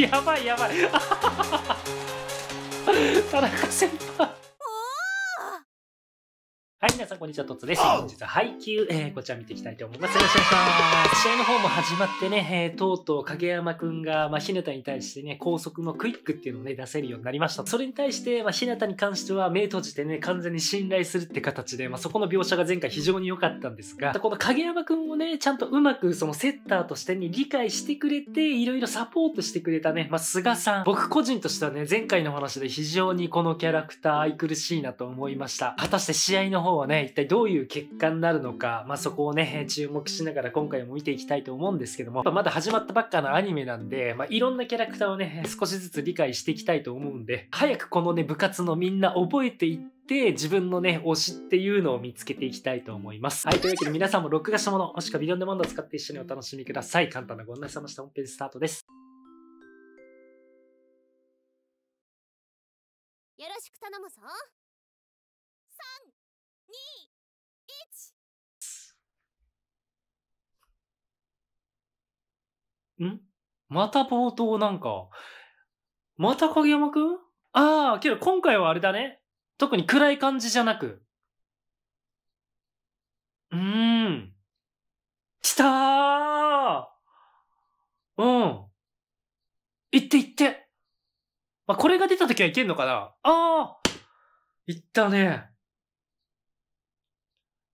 やばいやばい 田中先輩はい、皆さん、こんにちは、トッツです。本日は配給、えー、こちら見ていきたいと思います。よろしくお願いします。試合の方も始まってね、えー、とうとう影山くんが、まあ、日向に対してね、高速のクイックっていうのをね、出せるようになりました。それに対して、まあ、日向に関しては、目閉じてね、完全に信頼するって形で、まあ、そこの描写が前回非常に良かったんですが、この影山くんをね、ちゃんとうまく、そのセッターとしてに理解してくれて、いろいろサポートしてくれたね、まあ、菅さん。僕個人としてはね、前回の話で非常にこのキャラクター愛くるしいなと思いました。果たして試合の方方はね一体どういう結果になるのか、まあ、そこをね注目しながら今回も見ていきたいと思うんですけどもまだ始まったばっかのアニメなんで、まあ、いろんなキャラクターをね少しずつ理解していきたいと思うんで早くこのね部活のみんな覚えていって自分のね推しっていうのを見つけていきたいと思います。はいというわけで皆さんも録画したものもしくはビデオデマンドを使って一緒にお楽しみください。簡単なご案内さました本編スタートです。よろしく頼むぞ。また冒頭なんか、また影山くんああ、けど今回はあれだね。特に暗い感じじゃなく。うーん。来たーうん。行って行って。まあ、これが出た時はいけんのかなああ行ったね。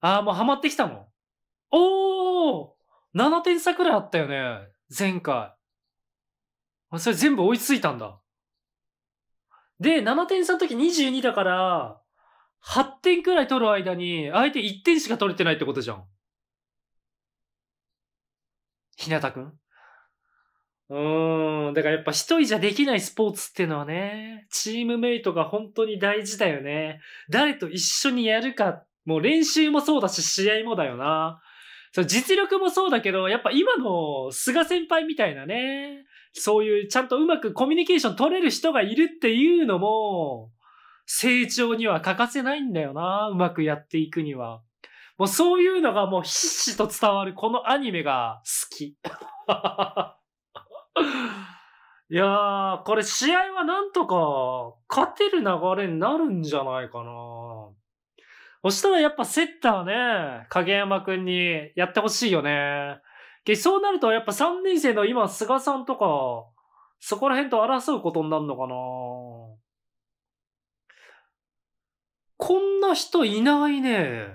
ああ、もうハマってきたもん。おー !7 点差くらいあったよね。前回。あ、それ全部追いついたんだ。で、7点差の時22だから、8点くらい取る間に、相手1点しか取れてないってことじゃん。ひなたくんうーん。だからやっぱ一人じゃできないスポーツってのはね、チームメイトが本当に大事だよね。誰と一緒にやるか、もう練習もそうだし、試合もだよな。そ実力もそうだけど、やっぱ今の菅先輩みたいなね、そういうちゃんとうまくコミュニケーション取れる人がいるっていうのも、成長には欠かせないんだよな。うまくやっていくには。もうそういうのがもうひっしと伝わるこのアニメが好き。いやー、これ試合はなんとか勝てる流れになるんじゃないかな。そしたらやっぱセッターね、影山くんにやってほしいよね。で、そうなると、やっぱ3年生の今、菅さんとか、そこら辺と争うことになるのかなこんな人いないね。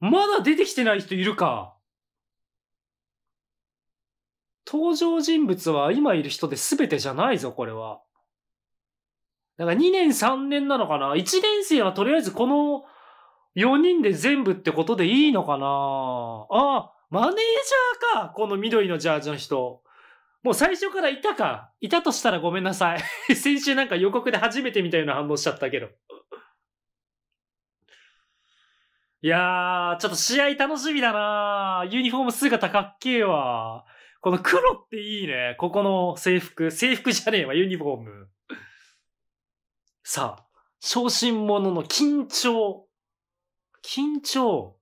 まだ出てきてない人いるか。登場人物は今いる人で全てじゃないぞ、これは。だから2年3年なのかな ?1 年生はとりあえずこの4人で全部ってことでいいのかなあ、マネージャーか、この緑のジャージの人。もう最初からいたか。いたとしたらごめんなさい。先週なんか予告で初めてみたいな反応しちゃったけど。いやー、ちょっと試合楽しみだなユニフォーム姿かっけえわ。この黒っていいね。ここの制服。制服じゃねえわ、ユニフォーム。さあ、昇進者の緊張。緊張。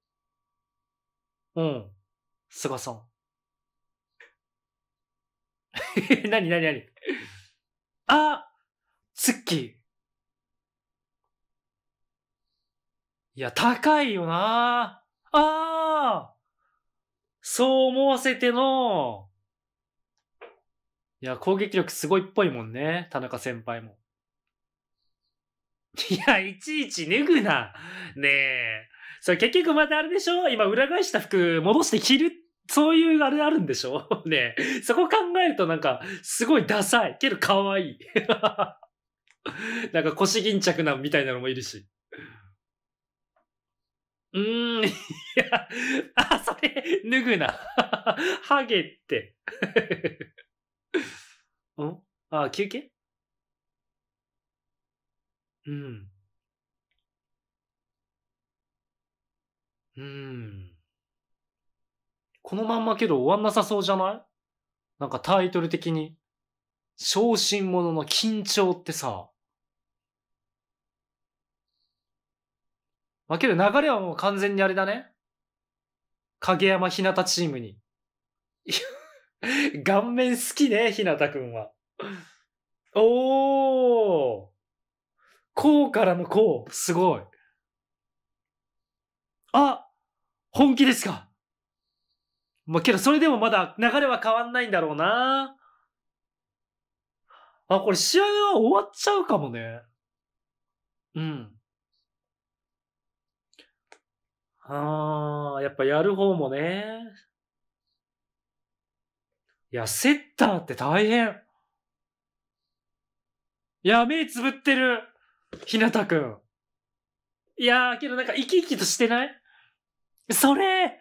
うん。菅さん。なになになにあツッキー。いや、高いよなああそう思わせての、いや、攻撃力すごいっぽいもんね。田中先輩も。いや、いちいち脱ぐな。ねえ。それ結局またあれでしょ今裏返した服戻して着るってそういうあれあるんでしょ ねそこ考えるとなんか、すごいダサい。けど可愛い。なんか腰巾着なみたいなのもいるし。うーん、いや、あ、それ、脱ぐな。ハゲって。んあ、休憩うん。うん。このまんまけど終わんなさそうじゃないなんかタイトル的に。昇進者の緊張ってさ。まあ、けど流れはもう完全にあれだね。影山ひなたチームに。顔面好きね、ひなたくんは。おーこうからのこう、すごい。あ本気ですかまあ、けどそれでもまだ流れは変わんないんだろうな。あ、これ試合は終わっちゃうかもね。うん。ああ、やっぱやる方もね。いや、セッターって大変。いや、目つぶってる。ひなたくん。いやー、けどなんか生き生きとしてないそれ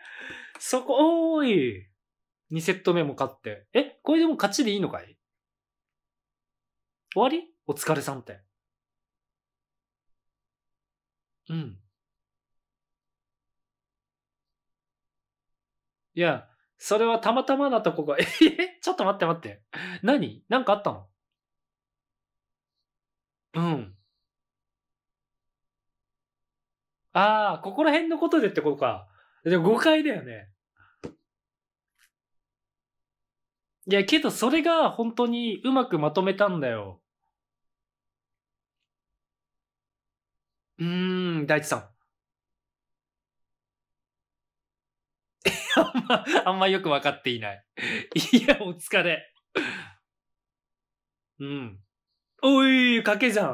そこ、おーい。2セット目も勝って。えこれでもう勝ちでいいのかい終わりお疲れさんって。うん。いや、それはたまたまなとこが、えちょっと待って待って。何なんかあったのうん。ああ、ここら辺のことでってことか。でも誤解だよね。いや、けどそれが本当にうまくまとめたんだよ。うーん、大地さん。あんま、あんまよくわかっていない。いや、お疲れ。うん。おい、賭けじゃん。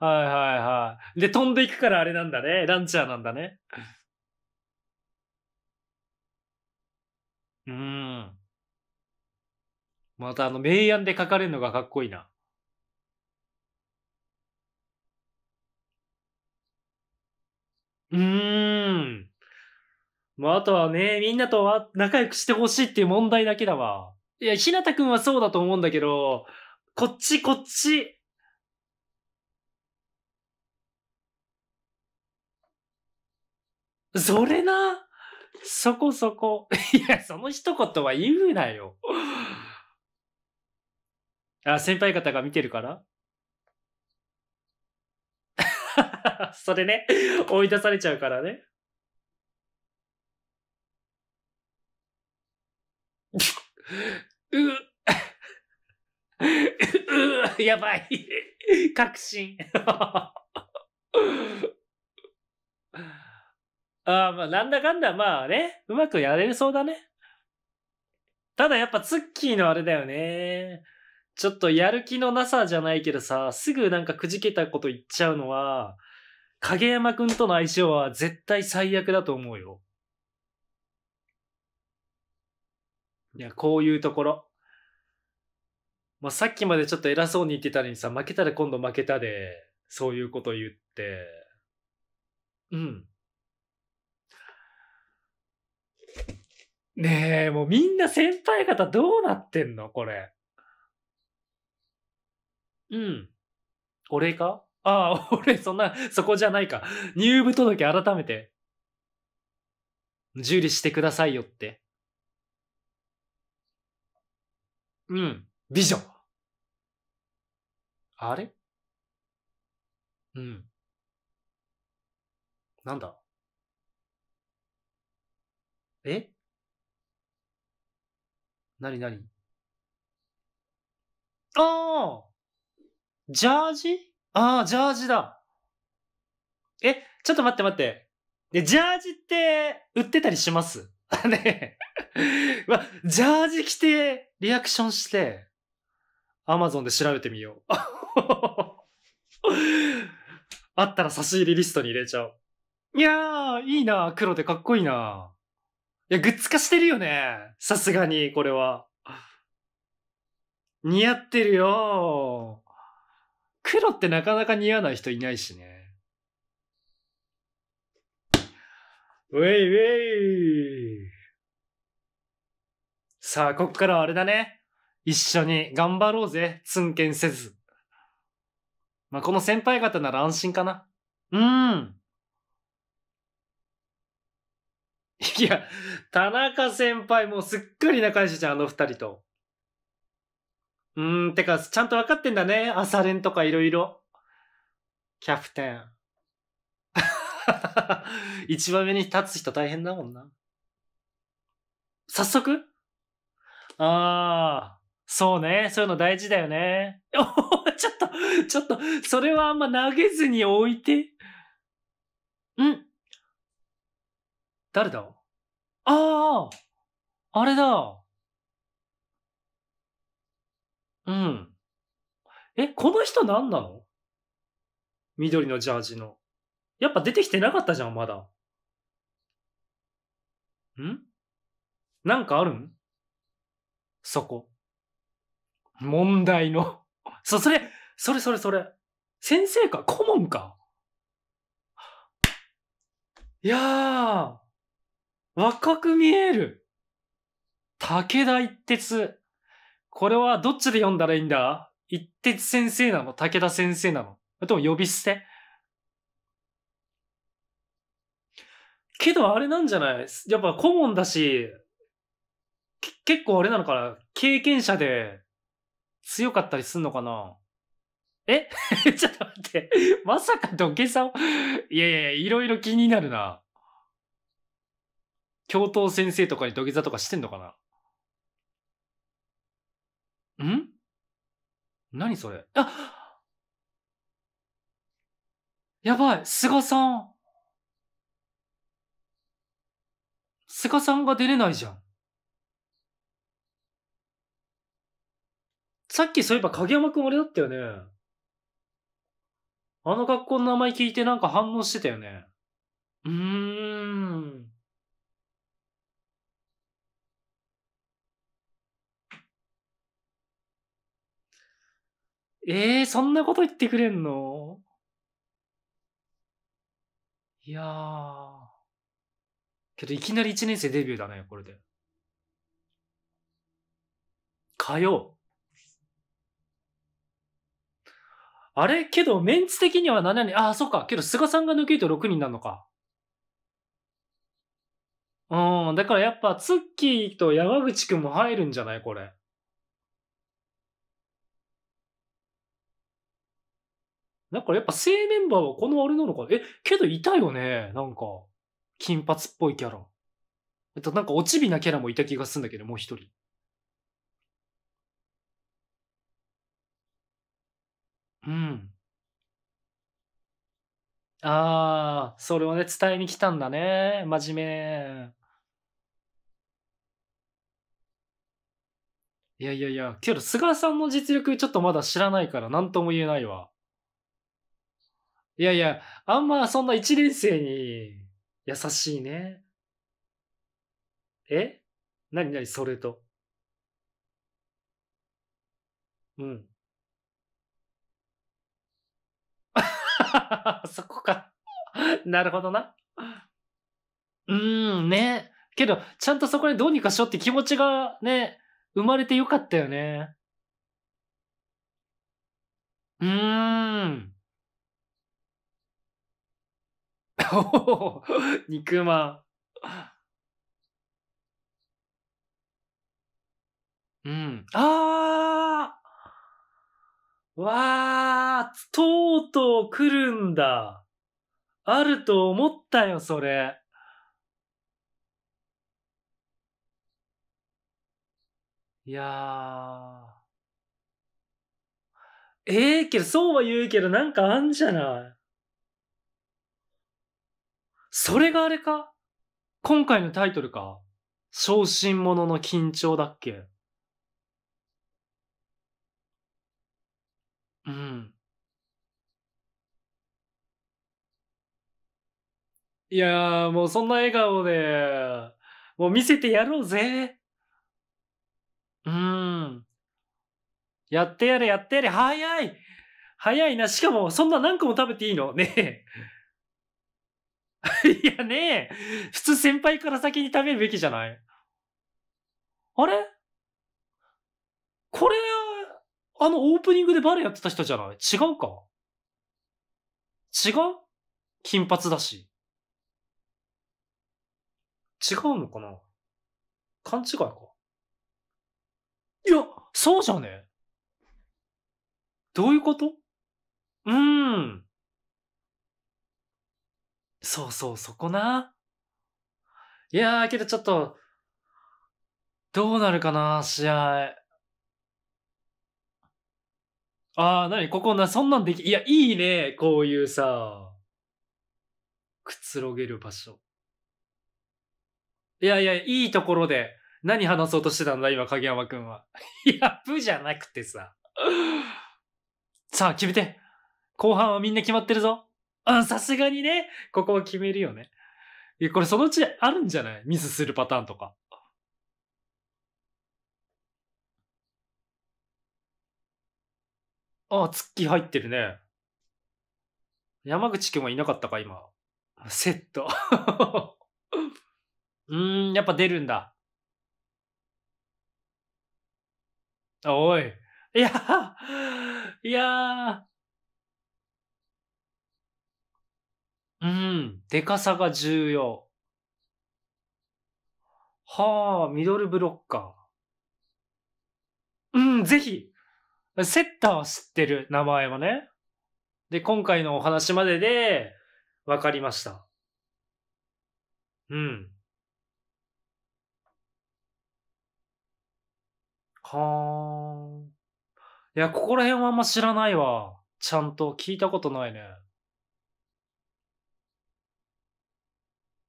はいはいはい。で、飛んでいくからあれなんだね。ランチャーなんだね。うん。またあの、明暗で書かれるのがかっこいいな。うーん。まあ、あとはね、みんなとは仲良くしてほしいっていう問題だけだわ。いや、ひなたくんはそうだと思うんだけど、こっちこっち。それな。そこそこ。いや、その一言は言うなよ。あ、先輩方が見てるから それね、追い出されちゃうからね。ううやばい。確信。ああ、まあ、なんだかんだ、まあね、うまくやれるそうだね。ただやっぱツッキーのあれだよね。ちょっとやる気のなさじゃないけどさ、すぐなんかくじけたこと言っちゃうのは、影山くんとの相性は絶対最悪だと思うよ。いや、こういうところ。まあ、さっきまでちょっと偉そうに言ってたのにさ、負けたら今度負けたで、そういうこと言って。うん。ねえ、もうみんな先輩方どうなってんのこれ。うん。俺かああ、俺、そんな、そこじゃないか。入部届改めて。受理してくださいよって。うん。ビジョン。あれうん。なんだえなになにああジャージああ、ジャージだ。え、ちょっと待って待って。で、ジャージって売ってたりします ねわ、ジャージ着て、リアクションして、アマゾンで調べてみよう。あったら差し入れリストに入れちゃおう。いやー、いいな黒でかっこいいないや、グッズ化してるよね。さすがに、これは。似合ってるよ黒ってなかなか似合わない人いないしね。ウェイウェイさあ、こっからはあれだね。一緒に頑張ろうぜ、つんけんせず。まあ、この先輩方なら安心かな。うーん。いや、田中先輩もすっかり仲良しじゃん、あの二人と。うん、てか、ちゃんと分かってんだね。朝練とかいろいろ。キャプテン。一番目に立つ人大変だもんな。早速ああ、そうね。そういうの大事だよね。ちょっと、ちょっと、それはあんま投げずに置いて。ん誰だああ、あれだ。うん。え、この人何なの緑のジャージの。やっぱ出てきてなかったじゃん、まだ。んなんかあるんそこ。問題の そ、それ、それそれそれ。先生か顧問かいやー、若く見える。武田一徹。これはどっちで読んだらいいんだ一徹先生なの武田先生なのあとも呼び捨てけどあれなんじゃないやっぱ顧問だし、結構あれなのかな経験者で強かったりすんのかなえ ちょっと待ってまさか土下座をいやいや、いろいろ気になるな。教頭先生とかに土下座とかしてんのかなん何それあやばい菅さん菅さんが出れないじゃん。さっきそういえば影山くんあれだったよね。あの学校の名前聞いてなんか反応してたよね。うーん。ええー、そんなこと言ってくれんのいやー。けどいきなり1年生デビューだね、これで。火曜。あれけど、メンツ的には7人。ああ、そっか。けど、菅さんが抜けると6人なのか。うん。だからやっぱ、ツッキーと山口くんも入るんじゃないこれ。だからやっぱ正メンバーはこのあれなのかえ、けどいたよね。なんか、金髪っぽいキャラ。えっと、なんかおちびなキャラもいた気がするんだけど、もう一人。うん。ああ、それをね、伝えに来たんだね。真面目。いやいやいや、けど、菅さんの実力ちょっとまだ知らないから、何とも言えないわ。いやいや、あんまそんな一年生に優しいね。えなになにそれと。うん。そこか。なるほどな。うーん、ね。けど、ちゃんとそこでどうにかしようって気持ちがね、生まれてよかったよね。うーん。お肉まん。うん。あーわーとうとう来るんだ。あると思ったよ、それ。いやー。ええー、けど、そうは言うけど、なんかあんじゃないそれがあれか今回のタイトルか昇進者の緊張だっけうん。いやー、もうそんな笑顔で、もう見せてやろうぜ。うーん。やってやれ、やってやれ、早い早いな。しかも、そんな何個も食べていいのねえ。いやねえ、普通先輩から先に食べるべきじゃないあれこれ、あのオープニングでバレやってた人じゃない違うか違う金髪だし。違うのかな勘違いかいや、そうじゃねどういうことうーん。そうそう、そこな。いやー、けどちょっと、どうなるかな、試合。ああ、なにここな、そんなんでき、いや、いいね、こういうさ、くつろげる場所。いやいや、いいところで、何話そうとしてたんだ、今、影山くんは。いや、ぶじゃなくてさ。さあ、決めて。後半はみんな決まってるぞ。ん、さすがにね、ここを決めるよね。これそのうちあるんじゃないミスするパターンとか。ああ、ツッキー入ってるね。山口君はいなかったか、今。セット。うーん、やっぱ出るんだ。あおい。いや、いやうん。でかさが重要。はあ、ミドルブロッカー。うん、ぜひ。セッターは知ってる、名前はね。で、今回のお話までで、わかりました。うん。はあ。いや、ここら辺はあんま知らないわ。ちゃんと聞いたことないね。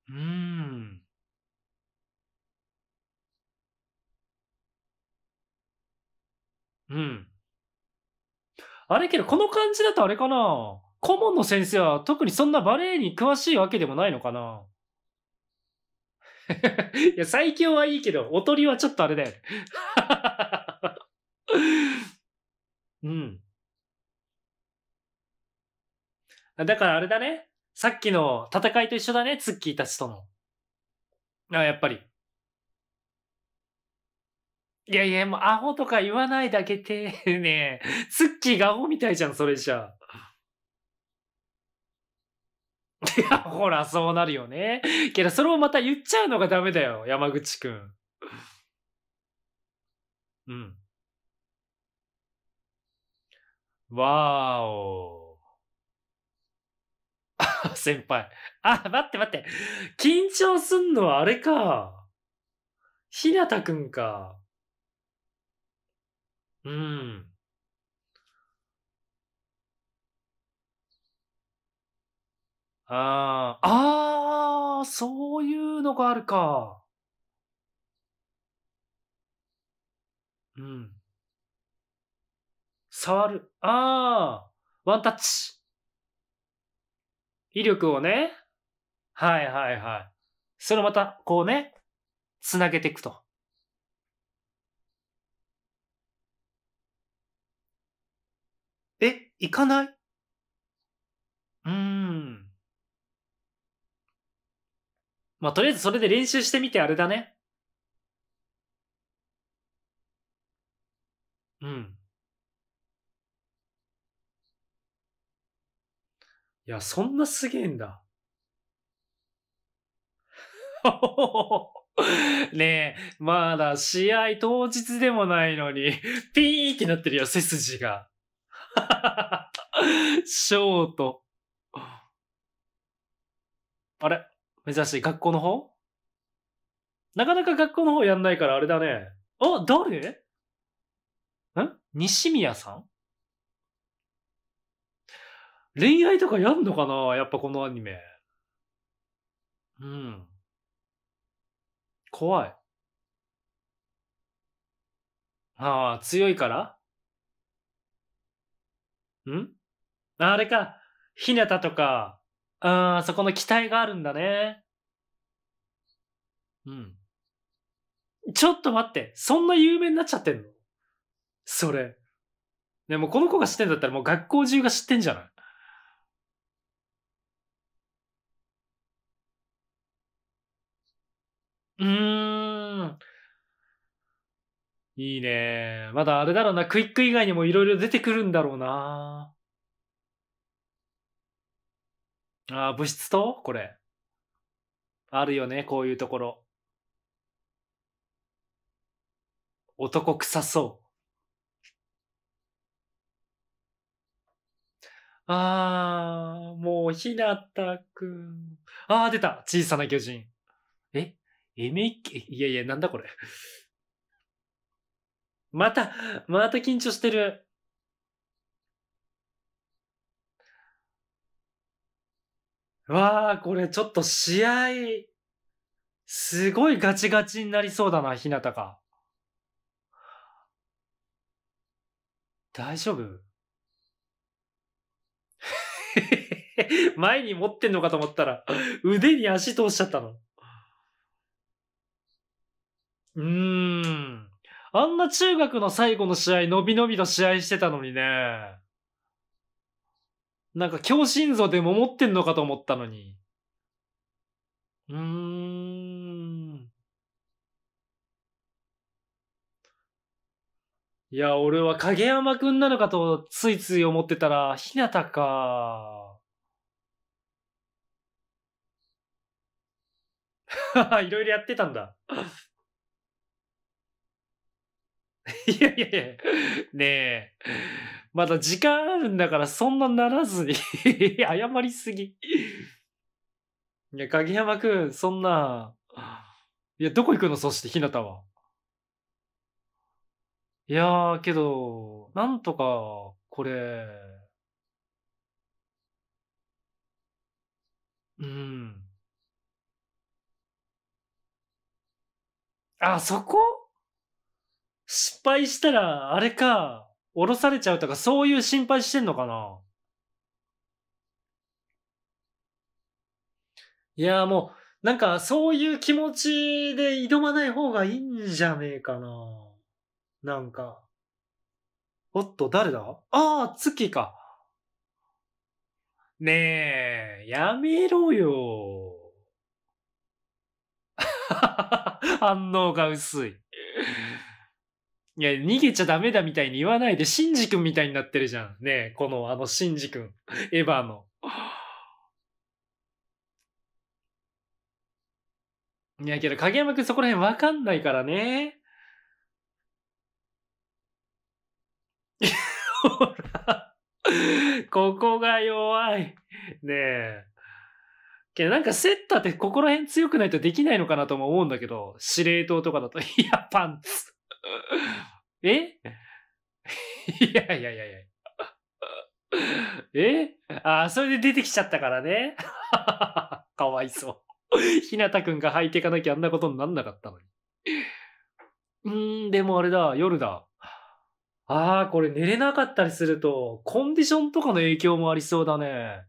うん。うん。あれけど、この感じだとあれかな、顧問の先生は特にそんなバレエに詳しいわけでもないのかな？いや、最強はいいけど、おとりはちょっとあれだよ うん。あ、だからあれだね。さっきの戦いと一緒だね、ツッキーたちとの。あ、やっぱり。いやいや、もうアホとか言わないだけで、ねえ、ツッキーがアホみたいじゃん、それじゃ。いや、ほら、そうなるよね。けど、それをまた言っちゃうのがダメだよ、山口くん。うん。わーおー。先輩。あ、待って待って。緊張すんのはあれか。ひなたくんか。うん。ああ、ああ、そういうのがあるか。うん。触る。ああ、ワンタッチ。威力をね、はいはいはい。それをまた、こうね、つなげていくと。え、行かないうーん。まあ、とりあえずそれで練習してみてあれだね。うん。いや、そんなすげえんだ。ねえ、まだ試合当日でもないのに、ピーってなってるよ、背筋が。ショート。あれ珍しい。学校の方なかなか学校の方やんないからあれだね。お、誰ん西宮さん恋愛とかやんのかなやっぱこのアニメ。うん。怖い。ああ、強いからんあれか。ひなたとか、ああ、そこの期待があるんだね。うん。ちょっと待って、そんな有名になっちゃってんのそれ。でもこの子が知ってんだったらもう学校中が知ってんじゃないうーん。いいね。まだあれだろうな、クイック以外にもいろいろ出てくるんだろうな。ああ、物質とこれ。あるよね、こういうところ。男臭そう。ああ、もうひなたくん。ああ、出た小さな巨人。ええめけいやいや、なんだこれ。また、また緊張してる。わあ、これちょっと試合、すごいガチガチになりそうだな、ひなた大丈夫 前に持ってんのかと思ったら、腕に足通しちゃったの。うーん。あんな中学の最後の試合、伸び伸びと試合してたのにね。なんか強心臓でも持ってんのかと思ったのに。うーん。いや、俺は影山くんなのかとついつい思ってたら、ひなたか。はは、いろいろやってたんだ。いやいやいや、ねえ。まだ時間あるんだからそんなならずに 謝りすぎ。いや、鍵山くん、そんな、いや、どこ行くのそして、ひなたは。いやー、けど、なんとか、これ、うん。あ、そこ失敗したら、あれか、降ろされちゃうとか、そういう心配してんのかないや、もう、なんか、そういう気持ちで挑まない方がいいんじゃねえかななんか。おっと、誰だああ、月か。ねえ、やめろよ。反応が薄い。いや、逃げちゃダメだみたいに言わないで、シンジ君みたいになってるじゃん。ねえ、この、あの、シンジ君。エヴァの。いや、けど、影山君そこら辺わかんないからね。ほら。ここが弱い。ねえ。けどなんかセッターってここら辺強くないとできないのかなとも思うんだけど、司令塔とかだと、いや、パンツ。え いやいやいやいや。えあ、それで出てきちゃったからね。かわいそう。ひなたくんが履いていかなきゃあんなことになんなかったのに。うーん、でもあれだ、夜だ。ああ、これ寝れなかったりすると、コンディションとかの影響もありそうだね。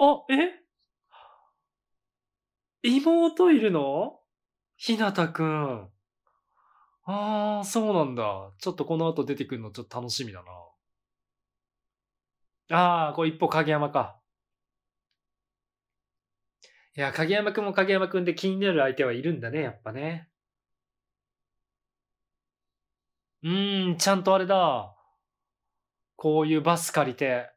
あ、え妹いるのひなたくん。ああ、そうなんだ。ちょっとこの後出てくるのちょっと楽しみだな。ああ、これ一歩影山か。いや、影山くんも影山くんで気になる相手はいるんだね、やっぱね。うーん、ちゃんとあれだ。こういうバス借りて、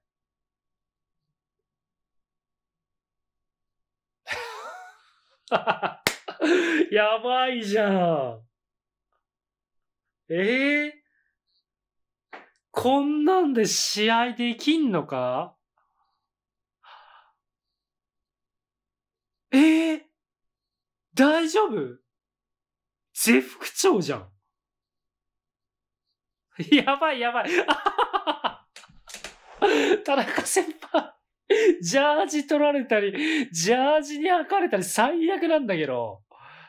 やばいじゃん。ええー、こんなんで試合できんのかええー、大丈夫絶不調じゃん。やばいやばい。田中先輩ジャージ取られたり、ジャージに履かれたり最悪なんだけど、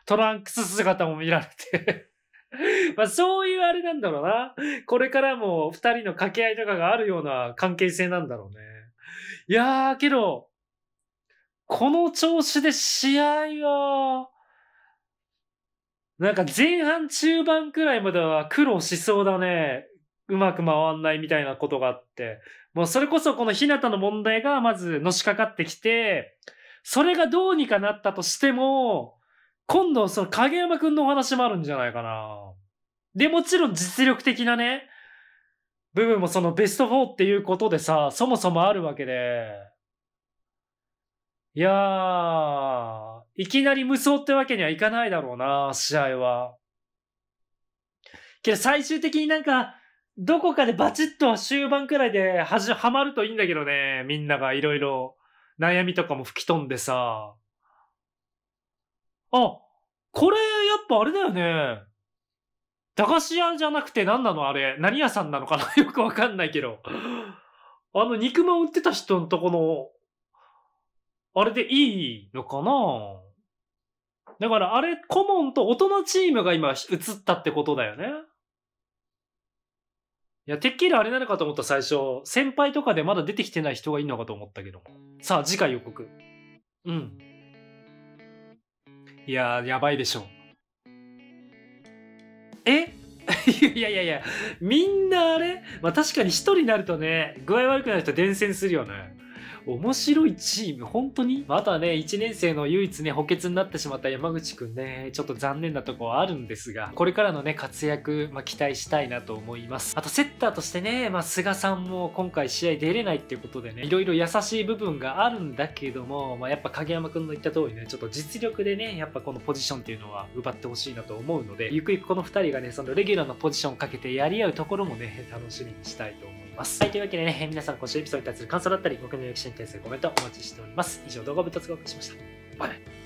トランクス姿も見られて まあそういうあれなんだろうな。これからも二人の掛け合いとかがあるような関係性なんだろうね。いやーけど、この調子で試合は、なんか前半中盤くらいまでは苦労しそうだね。うまく回んないみたいなことがあって。もうそれこそこの日向の問題がまずのしかかってきて、それがどうにかなったとしても、今度その影山くんのお話もあるんじゃないかな。で、もちろん実力的なね、部分もそのベスト4っていうことでさ、そもそもあるわけで。いやー、いきなり無双ってわけにはいかないだろうな、試合は。けど最終的になんか、どこかでバチッと終盤くらいではじ、はまるといいんだけどね。みんながいろいろ悩みとかも吹き飛んでさ。あ、これやっぱあれだよね。駄菓子屋じゃなくて何なのあれ。何屋さんなのかな よくわかんないけど。あの肉まん売ってた人のとこの、あれでいいのかなだからあれ、顧問と大人チームが今映ったってことだよね。いや、てっきりあれなのかと思った最初、先輩とかでまだ出てきてない人がいるのかと思ったけど。さあ、次回予告。うん。いやー、やばいでしょう。え いやいやいや、みんなあれまあ確かに一人になるとね、具合悪くなる人伝染するよね。面白いチーム、本当にまはね、1年生の唯一ね、補欠になってしまった山口くんね、ちょっと残念なとこはあるんですが、これからのね、活躍、まあ、期待したいなと思います。あと、セッターとしてね、まあ、菅さんも今回試合出れないっていうことでね、いろいろ優しい部分があるんだけども、まあ、やっぱ影山くんの言った通りね、ちょっと実力でね、やっぱこのポジションっていうのは奪ってほしいなと思うので、ゆくゆくこの2人がね、そのレギュラーのポジションをかけてやり合うところもね、楽しみにしたいと思います。います。はい、というわけでね、皆さん今週エピソードに対する感想だったり、僕の歴史に対するコメントお待ちしております。以上、動画をぶお送りしました。バイバイ。